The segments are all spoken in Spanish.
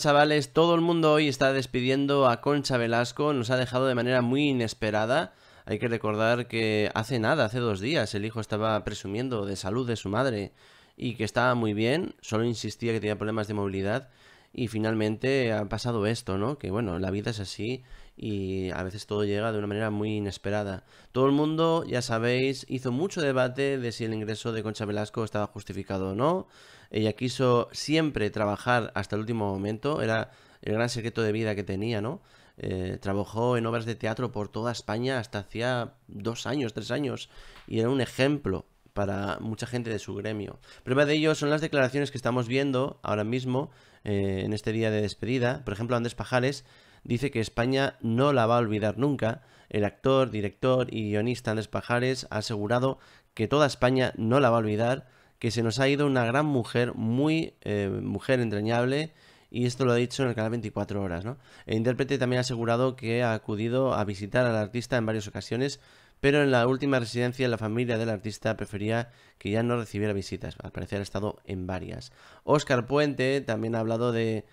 chavales, todo el mundo hoy está despidiendo a Concha Velasco, nos ha dejado de manera muy inesperada. Hay que recordar que hace nada, hace dos días, el hijo estaba presumiendo de salud de su madre y que estaba muy bien, solo insistía que tenía problemas de movilidad y finalmente ha pasado esto, ¿no? Que bueno, la vida es así y a veces todo llega de una manera muy inesperada. Todo el mundo, ya sabéis, hizo mucho debate de si el ingreso de Concha Velasco estaba justificado o no. Ella quiso siempre trabajar hasta el último momento, era el gran secreto de vida que tenía, ¿no? Eh, trabajó en obras de teatro por toda España hasta hacía dos años, tres años, y era un ejemplo para mucha gente de su gremio. Prueba de ello son las declaraciones que estamos viendo ahora mismo, eh, en este día de despedida. Por ejemplo, Andrés Pajares dice que España no la va a olvidar nunca. El actor, director y guionista Andrés Pajares ha asegurado que toda España no la va a olvidar, que se nos ha ido una gran mujer, muy eh, mujer entrañable, y esto lo ha dicho en el canal 24 horas. El intérprete también ha asegurado que ha acudido a visitar al artista en varias ocasiones, pero en la última residencia la familia del artista prefería que ya no recibiera visitas. Al parecer ha estado en varias. Oscar Puente también ha hablado de,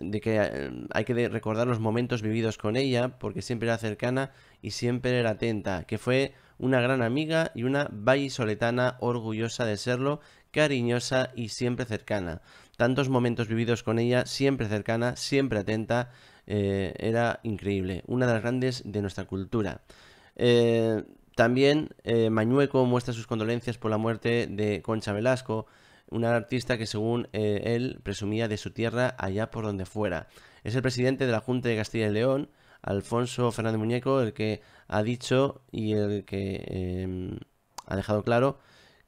de que eh, hay que recordar los momentos vividos con ella, porque siempre era cercana y siempre era atenta, que fue una gran amiga y una vallisoletana orgullosa de serlo, cariñosa y siempre cercana. Tantos momentos vividos con ella, siempre cercana, siempre atenta, eh, era increíble, una de las grandes de nuestra cultura. Eh, también Mañueco muestra sus condolencias por la muerte de Concha Velasco, un artista que según eh, él presumía de su tierra allá por donde fuera. Es el presidente de la Junta de Castilla y León, Alfonso Fernández Muñeco, el que ha dicho y el que em, ha dejado claro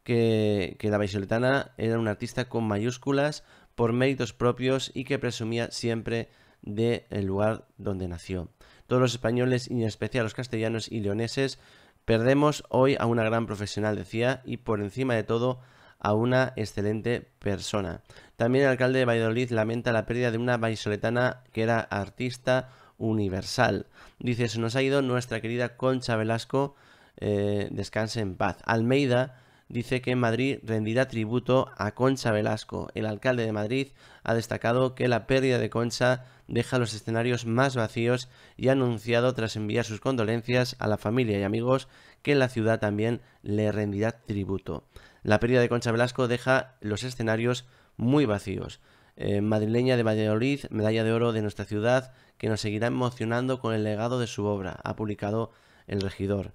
que, la baisoletana era un artista con mayúsculas por méritos propios y que presumía siempre del el lugar donde nació. Todos los españoles y en especial los castellanos y leoneses perdemos hoy a una gran profesional, decía, y por encima de todo a una excelente persona. También el alcalde de Valladolid lamenta la pérdida de una vallisoletana que era artista universal. Dice, se nos ha ido nuestra querida Concha Velasco, eh, descanse en paz. Almeida dice que Madrid rendirá tributo a Concha Velasco. El alcalde de Madrid ha destacado que la pérdida de Concha deja los escenarios más vacíos y ha anunciado tras enviar sus condolencias a la familia y amigos que la ciudad también le rendirá tributo la pérdida de Concha Velasco deja los escenarios muy vacíos. Eh, madrileña de Valladolid, medalla de oro de nuestra ciudad, que nos seguirá emocionando con el legado de su obra, ha publicado El Regidor.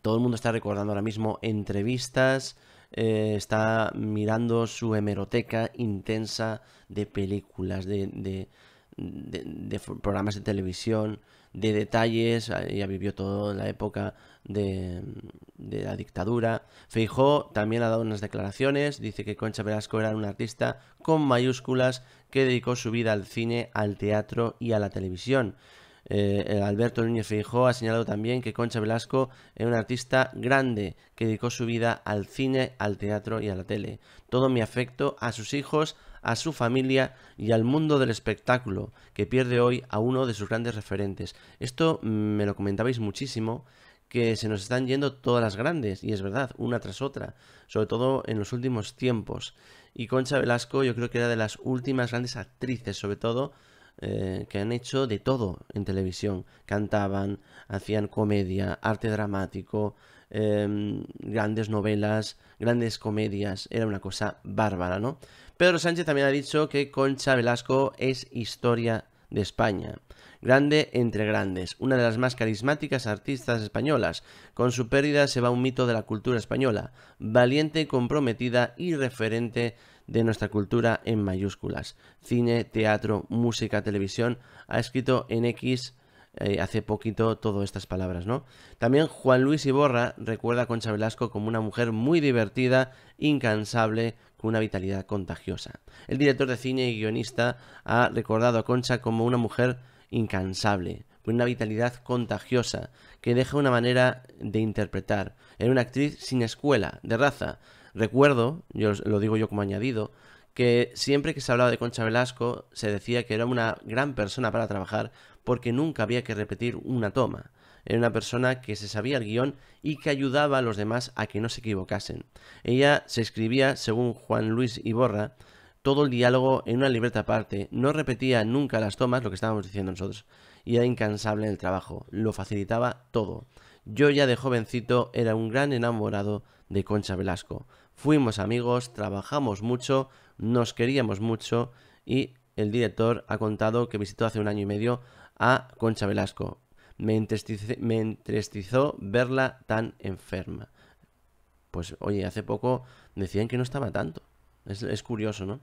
Todo el mundo está recordando ahora mismo entrevistas, eh, está mirando su hemeroteca intensa de películas, de de, programas de televisión, de detalles, ella vivió en la época de, la dictadura. Feijó también ha dado unas declaraciones, dice que Concha Velasco era un artista con mayúsculas que dedicó su vida al cine, al teatro y a la televisión. Eh, Alberto Núñez Feijó ha señalado también que Concha Velasco era un artista grande que dedicó su vida al cine, al teatro y a la tele. Todo mi afecto a sus hijos, a su familia y al mundo del espectáculo, que pierde hoy a uno de sus grandes referentes. Esto mm, me lo comentabais muchísimo, que se nos están yendo todas las grandes, y es verdad, una tras otra, sobre todo en los últimos tiempos. Y Concha Velasco yo creo que era de las últimas grandes actrices, sobre todo, eh, que han hecho de todo en televisión. Cantaban, hacían comedia, arte dramático, Em, grandes novelas, grandes comedias, era una cosa bárbara, ¿no? Pedro Sánchez también ha dicho que Concha Velasco es historia de España. Grande entre grandes, una de las más carismáticas artistas españolas. Con su pérdida se va un mito de la cultura española, valiente, comprometida y referente de nuestra cultura en mayúsculas. Cine, teatro, música, televisión, ha escrito en X eh, hace poquito todas estas palabras, ¿no? También Juan Luis Iborra recuerda a Concha Velasco como una mujer muy divertida, incansable, con una vitalidad contagiosa. El director de cine y guionista ha recordado a Concha como una mujer incansable, con una vitalidad contagiosa, que deja una manera de interpretar. Era una actriz sin escuela, de raza. Recuerdo, yo lo digo yo como añadido, que siempre que se hablaba de Concha Velasco se decía que era una gran persona para trabajar porque nunca había que repetir una toma. Era una persona que se sabía el guión y que ayudaba a los demás a que no se equivocasen. Ella se escribía, según Juan Luis Iborra, todo el diálogo en una libreta aparte, no repetía nunca las tomas, lo que estábamos diciendo nosotros, y era incansable en el trabajo, lo facilitaba todo. Yo ya de jovencito era un gran enamorado de Concha Velasco, fuimos amigos, trabajamos mucho, nos queríamos mucho y el director ha contado que visitó hace un año y medio a Concha Velasco. Me, entristizó, verla tan enferma. Pues oye, hace poco decían que no estaba tanto. Es, es curioso, ¿no?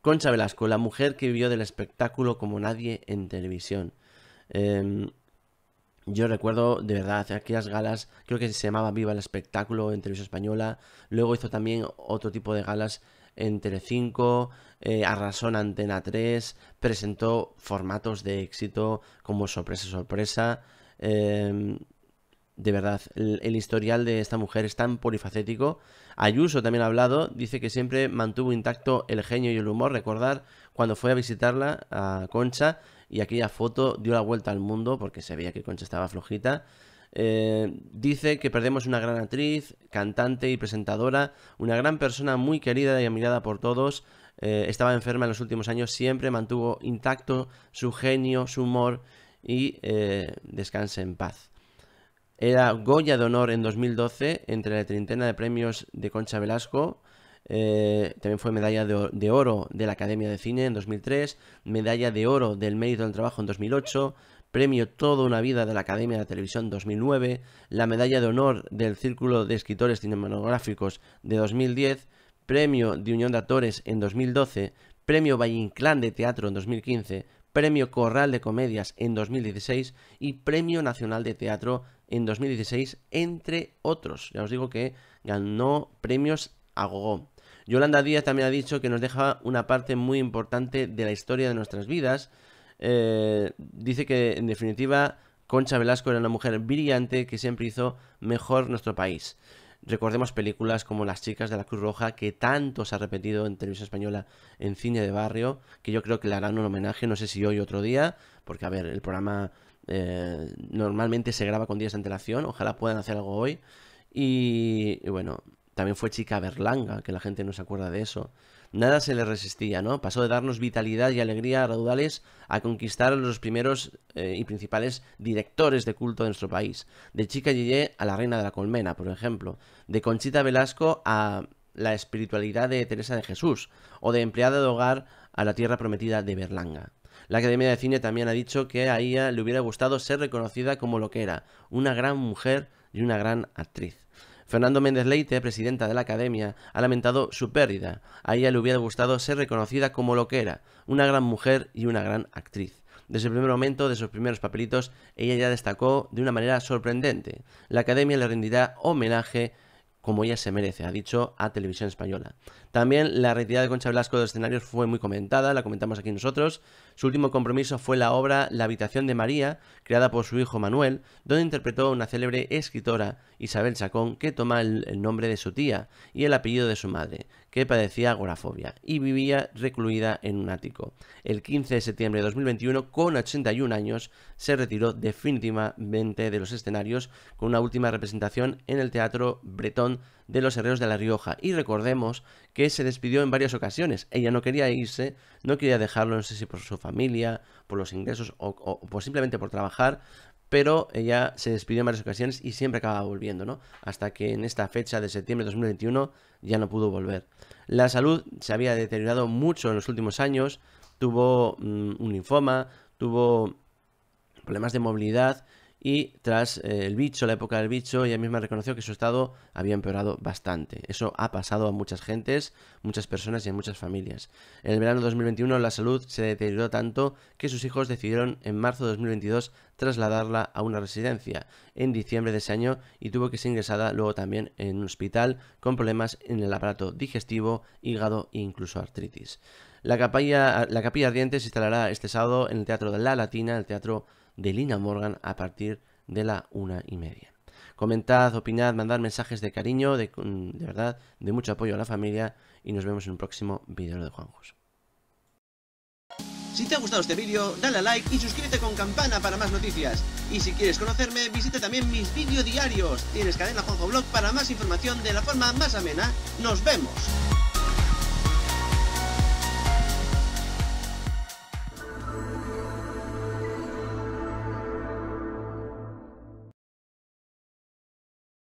Concha Velasco, la mujer que vivió del espectáculo como nadie en televisión. Eh, yo recuerdo de verdad aquellas galas, creo que se llamaba Viva el Espectáculo en Televisión Española, luego hizo también otro tipo de galas en Telecinco, eh, arrasó Antena 3, presentó formatos de éxito como Sorpresa Sorpresa. Em, de verdad, el, el, historial de esta mujer es tan polifacético. Ayuso también ha hablado, dice que siempre mantuvo intacto el genio y el humor. Recordar cuando fue a visitarla a Concha, y aquella foto dio la vuelta al mundo porque se veía que Concha estaba flojita. Eh, dice que perdemos una gran actriz, cantante y presentadora, una gran persona muy querida y admirada por todos. Eh, estaba enferma en los últimos años, siempre mantuvo intacto su genio, su humor y eh, descanse en paz. Era Goya de Honor en 2012 entre la treintena de premios de Concha Velasco eh, también fue medalla de, oro de la Academia de Cine en 2003, medalla de oro del mérito del trabajo en 2008, premio Toda una vida de la Academia de Televisión 2009, la medalla de honor del Círculo de Escritores Cinematográficos de 2010, premio de Unión de Actores en 2012, premio Valle Inclán de Teatro en 2015, Premio Corral de Comedias en 2016 y Premio Nacional de Teatro en 2016, entre otros. Ya os digo que ganó premios a Gogó. Yolanda Díaz también ha dicho que nos deja una parte muy importante de la historia de nuestras vidas. Eh, dice que, en definitiva, Concha Velasco era una mujer brillante que siempre hizo mejor nuestro país. Recordemos películas como Las chicas de la Cruz Roja, que tanto se ha repetido en televisión española en cine de barrio, que yo creo que le harán un homenaje, no sé si hoy o otro día, porque a ver, el programa eh, normalmente se graba con días de antelación, ojalá puedan hacer algo hoy. y bueno, también fue chica Berlanga, que la gente no se acuerda de eso. Nada se le resistía, ¿no? Pasó de darnos vitalidad y alegría a raudales a conquistar a los primeros eh, y principales directores de culto de nuestro país. De Chica Yeye a la Reina de la Colmena, por ejemplo. De Conchita Velasco a la espiritualidad de Teresa de Jesús. O de empleada de hogar a la tierra prometida de Berlanga. La Academia de Cine también ha dicho que a ella le hubiera gustado ser reconocida como lo que era, una gran mujer y una gran actriz. Fernando Méndez Leite, presidenta de la Academia, ha lamentado su pérdida. A ella le hubiera gustado ser reconocida como lo que era, una gran mujer y una gran actriz. Desde el primer momento de sus primeros papelitos, ella ya destacó de una manera sorprendente. La Academia le rendirá homenaje como ella se merece, ha dicho a Televisión Española. También la retirada de Concha Blasco de los escenarios fue muy comentada, la comentamos aquí nosotros. Su último compromiso fue la obra La habitación de María, creada por su hijo Manuel, donde interpretó a una célebre escritora, Isabel Chacón, que toma el nombre de su tía y el apellido de su madre, que padecía agorafobia y vivía recluida en un ático. El 15 de septiembre de 2021, con 81 años, se retiró definitivamente de los escenarios con una última representación en el Teatro Bretón de los Herreros de La Rioja. Y recordemos que se despidió en varias ocasiones. Ella no quería irse, no quería dejarlo, no sé si por su familia, por los ingresos o, simplemente por trabajar, pero ella se despidió en varias ocasiones y siempre acababa volviendo, ¿no? Hasta que en esta fecha de septiembre de 2021 ya no pudo volver. La salud se había deteriorado mucho en los últimos años, tuvo mm, un linfoma, tuvo problemas de movilidad y tras eh, el bicho, la época del bicho, ella misma reconoció que su estado había empeorado bastante. Eso ha pasado a muchas gentes, muchas personas y a muchas familias. En el verano de 2021 la salud se deterioró tanto que sus hijos decidieron en marzo de 2022 trasladarla a una residencia en diciembre de ese año y tuvo que ser ingresada luego también en un hospital con problemas en el aparato digestivo, hígado e incluso artritis. La capilla, la capilla ardiente se instalará este sábado en el Teatro de la Latina, el Teatro de Lina Morgan a partir de la una y media. Comentad, opinad, mandad mensajes de cariño, de, mm, verdad, de mucho apoyo a la familia y nos vemos en un próximo vídeo de Juanjos. Si te ha gustado este vídeo, dale a like y suscríbete con campana para más noticias. Y si quieres conocerme, visita también mis vídeos diarios. Tienes cadena Juanjo Blog para más información de la forma más amena. ¡Nos vemos!